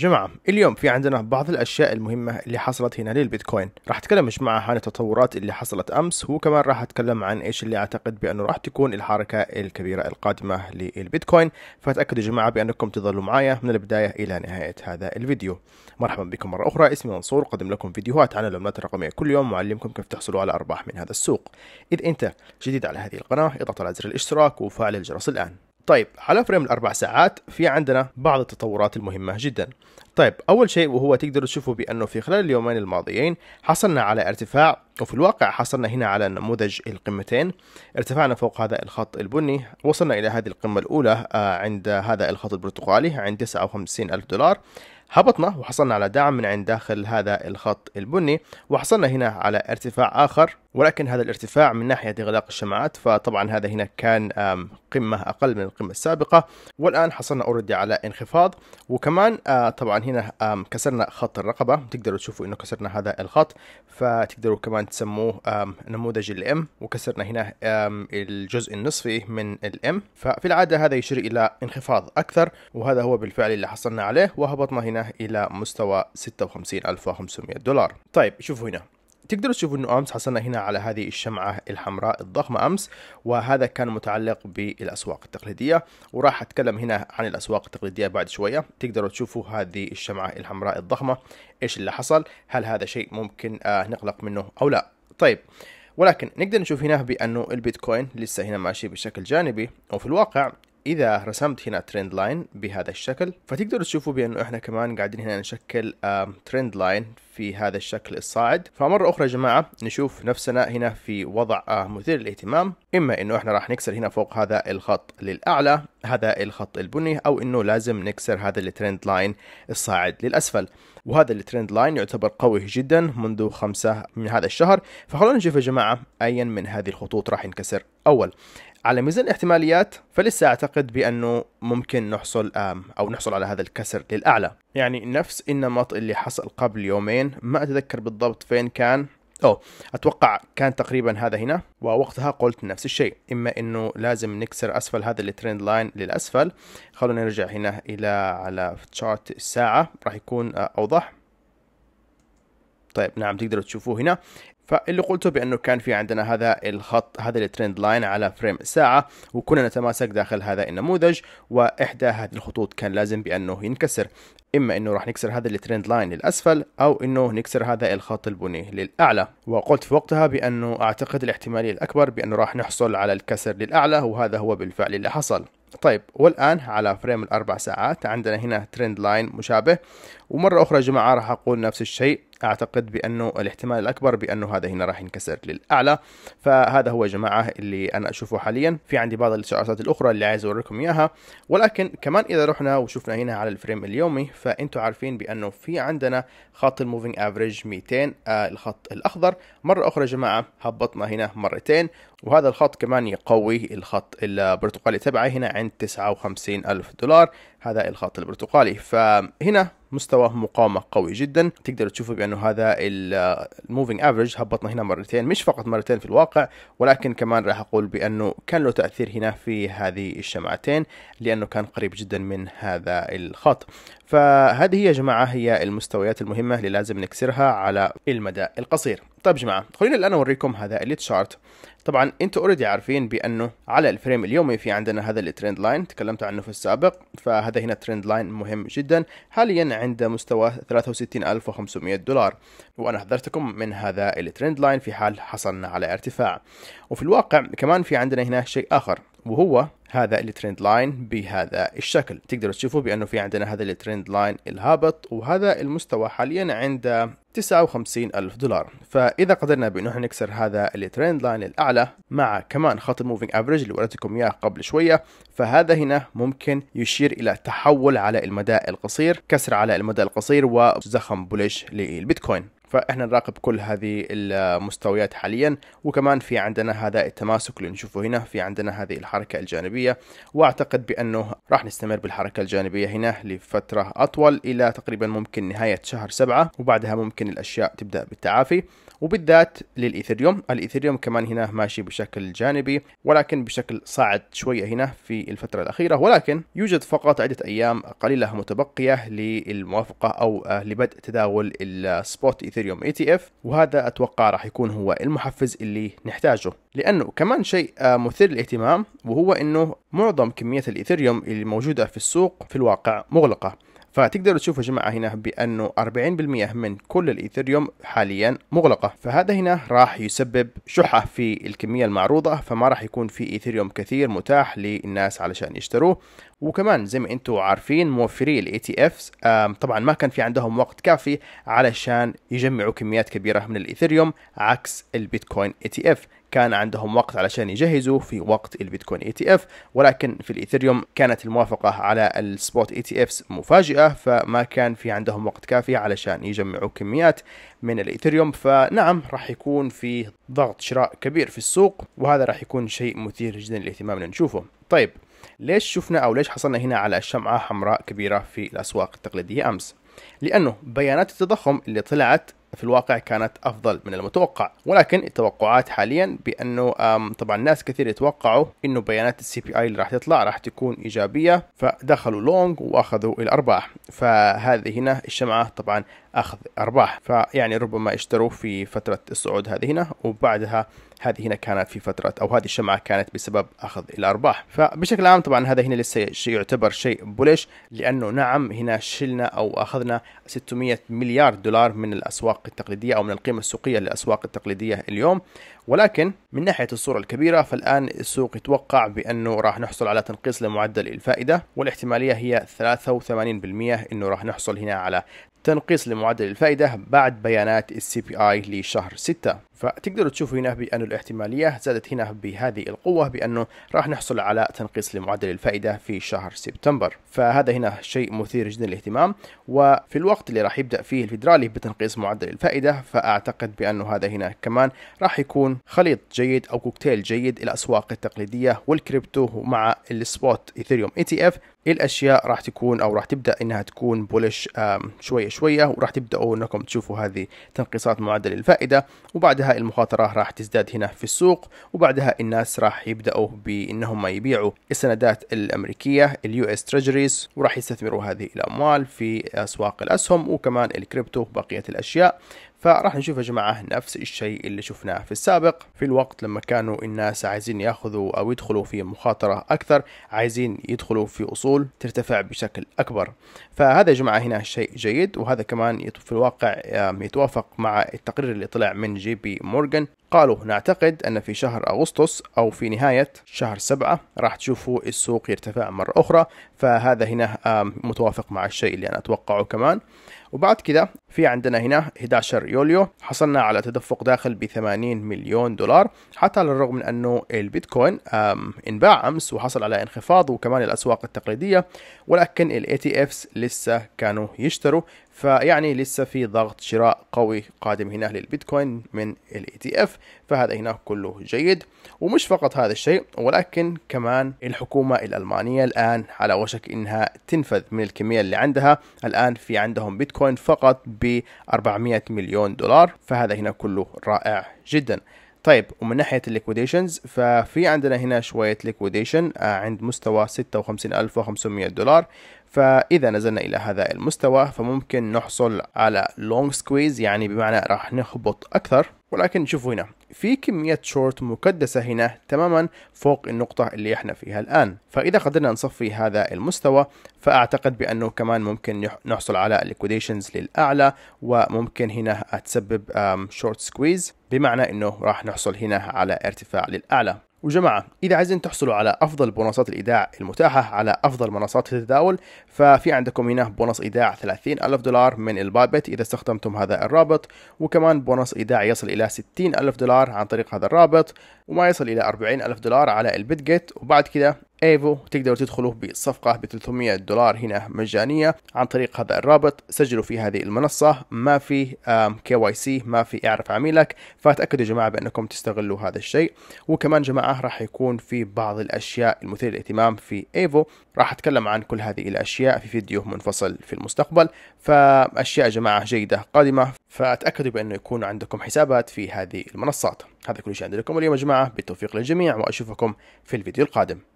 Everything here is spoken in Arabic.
جماعة اليوم في عندنا بعض الأشياء المهمة اللي حصلت هنا للبيتكوين راح أتكلم مش معها عن التطورات اللي حصلت أمس وكمان راح أتكلم عن إيش اللي أعتقد بأنه راح تكون الحركة الكبيرة القادمة للبيتكوين فأتأكدوا يا جماعة بأنكم تظلوا معايا من البداية إلى نهاية هذا الفيديو مرحبا بكم مرة أخرى اسمي منصور أقدم لكم فيديوهات عن العملات الرقمية كل يوم وأعلمكم كيف تحصلوا على أرباح من هذا السوق إذا أنت جديد على هذه القناة اضغط على زر الاشتراك وفعل الجرس الآن طيب على فريم الاربع ساعات في عندنا بعض التطورات المهمه جدا طيب اول شيء وهو تقدروا تشوفوا بانه في خلال اليومين الماضيين حصلنا على ارتفاع وفي الواقع حصلنا هنا على نموذج القمتين ارتفعنا فوق هذا الخط البني وصلنا الى هذه القمه الاولى آه، عند هذا الخط البرتقالي عند 59 الف دولار هبطنا وحصلنا على دعم من عند داخل هذا الخط البني وحصلنا هنا على ارتفاع آخر ولكن هذا الارتفاع من ناحية إغلاق الشماعات فطبعا هذا هنا كان قمة أقل من القمة السابقة والآن حصلنا أوريدي على انخفاض وكمان آه، طبعا هنا كسرنا خط الرقبة تقدروا تشوفوا أنه كسرنا هذا الخط فتقدروا كمان تسموه نموذج الام وكسرنا هنا الجزء النصفي من الام ففي العادة هذا يشير إلى انخفاض أكثر وهذا هو بالفعل اللي حصلنا عليه وهبطنا هنا إلى مستوى 56500 دولار طيب شوفوا هنا تقدروا تشوفوا انه امس حصلنا هنا على هذه الشمعه الحمراء الضخمه امس وهذا كان متعلق بالاسواق التقليديه وراح اتكلم هنا عن الاسواق التقليديه بعد شويه تقدروا تشوفوا هذه الشمعه الحمراء الضخمه ايش اللي حصل هل هذا شيء ممكن آه نقلق منه او لا طيب ولكن نقدر نشوف هنا بانه البيتكوين لسه هنا ماشي بشكل جانبي وفي الواقع اذا رسمت هنا ترند لاين بهذا الشكل فتقدروا تشوفوا بانه احنا كمان قاعدين هنا نشكل ترند لاين في هذا الشكل الصاعد فمرة أخرى يا جماعة نشوف نفسنا هنا في وضع آه، مثير للاهتمام إما إنه إحنا راح نكسر هنا فوق هذا الخط للأعلى هذا الخط البني أو إنه لازم نكسر هذا الترند لاين الصاعد للأسفل وهذا الترند لاين يعتبر قوي جدا منذ خمسة من هذا الشهر فخلونا نشوف يا جماعة أيا من هذه الخطوط راح ينكسر أول على ميزان الاحتماليات فلسه أعتقد بأنه ممكن نحصل أو نحصل على هذا الكسر للأعلى يعني نفس النمط اللي حصل قبل يومين ما أتذكر بالضبط فين كان أو أتوقع كان تقريبا هذا هنا ووقتها قلت نفس الشيء إما أنه لازم نكسر أسفل هذا الترند لاين للأسفل خلونا نرجع هنا إلى على تشارت الساعة راح يكون آه، أوضح طيب نعم تقدروا تشوفوه هنا فاللي قلته بانه كان في عندنا هذا الخط هذا الترند لاين على فريم ساعه وكنا نتماسك داخل هذا النموذج واحدى هذه الخطوط كان لازم بانه ينكسر اما انه راح نكسر هذا الترند لاين للاسفل او انه نكسر هذا الخط البني للاعلى وقلت في وقتها بانه اعتقد الاحتماليه الاكبر بانه راح نحصل على الكسر للاعلى وهذا هو بالفعل اللي حصل طيب والآن على فريم الأربع ساعات عندنا هنا ترند لاين مشابه ومرة أخرى يا جماعة راح أقول نفس الشيء اعتقد بانه الاحتمال الاكبر بانه هذا هنا راح ينكسر للاعلى فهذا هو يا جماعه اللي انا اشوفه حاليا في عندي بعض الاشعارات الاخرى اللي عايز اوريكم اياها ولكن كمان اذا رحنا وشفنا هنا على الفريم اليومي فانتم عارفين بانه في عندنا خط الموفينج افريج 200 آه الخط الاخضر مره اخرى يا جماعه هبطنا هنا مرتين وهذا الخط كمان يقوي الخط البرتقالي تبعي هنا عند 59 ألف دولار هذا الخط البرتقالي فهنا مستوى مقاومه قوي جدا تقدروا تشوفوا بانه هذا الموفينج افريج هبطنا هنا مرتين مش فقط مرتين في الواقع ولكن كمان راح اقول بانه كان له تاثير هنا في هذه الشمعتين لانه كان قريب جدا من هذا الخط فهذه يا جماعة هي المستويات المهمة اللي لازم نكسرها على المدى القصير طيب يا جماعة خلينا الآن أوريكم هذا الليت شارت طبعا انتوا اوريدي عارفين بانه على الفريم اليومي في عندنا هذا الترند لاين تكلمت عنه في السابق فهذا هنا ترند لاين مهم جدا حاليا عند مستوى 63500 دولار وانا حذرتكم من هذا الترند لاين في حال حصلنا على ارتفاع وفي الواقع كمان في عندنا هنا شيء اخر وهو هذا الترند لاين بهذا الشكل تقدروا تشوفوا بأنه في عندنا هذا الترند لاين الهابط وهذا المستوى حاليا عند 59 ألف دولار فإذا قدرنا بأنه احنا نكسر هذا الترند لاين الأعلى مع كمان خط الموفينج أفريج اللي وريتكم إياه قبل شوية فهذا هنا ممكن يشير إلى تحول على المدى القصير كسر على المدى القصير وزخم بوليش للبيتكوين فاحنا نراقب كل هذه المستويات حاليا وكمان في عندنا هذا التماسك اللي نشوفه هنا في عندنا هذه الحركة الجانبية واعتقد بانه راح نستمر بالحركة الجانبية هنا لفترة اطول الى تقريبا ممكن نهاية شهر سبعة وبعدها ممكن الاشياء تبدأ بالتعافي وبالذات للإيثريوم الإيثريوم كمان هنا ماشي بشكل جانبي ولكن بشكل صاعد شوية هنا في الفترة الأخيرة ولكن يوجد فقط عدة أيام قليلة متبقية للموافقة أو آه، لبدء تداول السبوت إيثريوم اي تي اف وهذا أتوقع راح يكون هو المحفز اللي نحتاجه لأنه كمان شيء آه، مثير للاهتمام وهو أنه معظم كمية الإيثريوم اللي موجودة في السوق في الواقع مغلقة فتقدروا تشوفوا يا جماعه هنا بانه 40% من كل الايثريوم حاليا مغلقه فهذا هنا راح يسبب شحه في الكميه المعروضه فما راح يكون في ايثريوم كثير متاح للناس علشان يشتروه وكمان زي ما انتم عارفين موفري الاي تي اف طبعا ما كان في عندهم وقت كافي علشان يجمعوا كميات كبيره من الايثيريوم عكس البيتكوين اي تي اف كان عندهم وقت علشان يجهزوا في وقت البيتكوين اي تي اف ولكن في الايثيريوم كانت الموافقه على السبوت اي تي افز مفاجئه فما كان في عندهم وقت كافي علشان يجمعوا كميات من الايثيريوم فنعم راح يكون في ضغط شراء كبير في السوق وهذا راح يكون شيء مثير جدا للاهتمام نشوفه طيب ليش شفنا أو ليش حصلنا هنا على الشمعة حمراء كبيرة في الأسواق التقليدية أمس لأنه بيانات التضخم اللي طلعت في الواقع كانت افضل من المتوقع ولكن التوقعات حاليا بانه طبعا ناس كثير يتوقعوا انه بيانات السي بي اي اللي راح تطلع راح تكون ايجابيه فدخلوا لونج واخذوا الارباح فهذه هنا الشمعه طبعا اخذ ارباح فيعني ربما اشتروا في فتره الصعود هذه هنا وبعدها هذه هنا كانت في فترة أو هذه الشمعة كانت بسبب أخذ الأرباح فبشكل عام طبعا هذا هنا لسه يعتبر شيء بوليش لأنه نعم هنا شلنا أو أخذنا 600 مليار دولار من الأسواق التقليدية أو من القيمة السوقية للأسواق التقليدية اليوم ولكن من ناحية الصورة الكبيرة فالآن السوق يتوقع بأنه راح نحصل على تنقيص لمعدل الفائدة والاحتمالية هي 83% أنه راح نحصل هنا على تنقيص لمعدل الفائدة بعد بيانات السي بي اي لشهر 6 فتقدروا تشوفوا هنا بأن الاحتمالية زادت هنا بهذه القوة بأنه راح نحصل على تنقيص لمعدل الفائدة في شهر سبتمبر فهذا هنا شيء مثير جدا للاهتمام وفي الوقت اللي راح يبدأ فيه الفيدرالي بتنقيص معدل الفائدة فأعتقد بأنه هذا هنا كمان راح يكون خليط جيد أو كوكتيل جيد الأسواق التقليدية والكريبتو مع السبوت إثيريوم اي تي اف الأشياء راح تكون أو راح تبدأ إنها تكون بولش شوية شوية وراح تبدأوا أنكم تشوفوا هذه تنقيصات معدل الفائدة وبعدها المخاطرة راح تزداد هنا في السوق وبعدها الناس راح يبدأوا بأنهم يبيعوا السندات الأمريكية اليو اس تريجريز وراح يستثمروا هذه الأموال في أسواق الأسهم وكمان الكريبتو وبقية الأشياء فراح نشوف يا جماعة نفس الشيء اللي شفناه في السابق في الوقت لما كانوا الناس عايزين ياخذوا أو يدخلوا في مخاطرة أكثر عايزين يدخلوا في أصول ترتفع بشكل أكبر فهذا يا جماعة هنا شيء جيد وهذا كمان في الواقع يتوافق مع التقرير اللي طلع من جي بي مورغان قالوا نعتقد أن في شهر أغسطس أو في نهاية شهر سبعة راح تشوفوا السوق يرتفع مرة أخرى فهذا هنا متوافق مع الشيء اللي أنا أتوقعه كمان وبعد كده في عندنا هنا 11 يوليو حصلنا على تدفق داخل ب 80 مليون دولار حتى على الرغم من انه البيتكوين انباع امس وحصل على انخفاض وكمان الاسواق التقليديه ولكن الاي تي لسه كانوا يشتروا فيعني لسه في ضغط شراء قوي قادم هنا للبيتكوين من الاي تي e اف فهذا هنا كله جيد ومش فقط هذا الشيء ولكن كمان الحكومه الالمانيه الان على وشك انها تنفذ من الكميه اللي عندها الان في عندهم بيتكوين فقط ب 400 مليون دولار فهذا هنا كله رائع جدا طيب ومن ناحية الليكويديشنز ففي عندنا هنا شوية ليكويديشن آه، عند مستوى 56500 دولار فإذا نزلنا إلى هذا المستوى فممكن نحصل على لونج سكويز يعني بمعنى راح نخبط أكثر ولكن شوفوا هنا في كمية شورت مكدسة هنا تماما فوق النقطة اللي احنا فيها الآن فإذا قدرنا نصفي هذا المستوى فأعتقد بأنه كمان ممكن نحصل على الليكويديشنز للأعلى وممكن هنا تسبب شورت سكويز بمعنى أنه راح نحصل هنا على ارتفاع للأعلى وجماعة إذا عايزين تحصلوا على أفضل بونصات الإيداع المتاحة على أفضل منصات التداول ففي عندكم هنا بونص إيداع 30 ألف دولار من البابت إذا استخدمتم هذا الرابط وكمان بونص إيداع يصل إلى 60 ألف دولار عن طريق هذا الرابط وما يصل إلى 40 ألف دولار على جيت وبعد كده ايفو تقدروا تدخلوا بصفقة ب 300 دولار هنا مجانية عن طريق هذا الرابط سجلوا في هذه المنصة ما في كي واي سي ما في اعرف عميلك فتأكدوا يا جماعة بأنكم تستغلوا هذا الشيء وكمان جماعة راح يكون في بعض الأشياء المثيرة للاهتمام في ايفو راح أتكلم عن كل هذه الأشياء في فيديو منفصل في المستقبل فأشياء جماعة جيدة قادمة فتأكدوا بأنه يكون عندكم حسابات في هذه المنصات هذا كل شيء عندكم اليوم يا جماعة بالتوفيق للجميع وأشوفكم في الفيديو القادم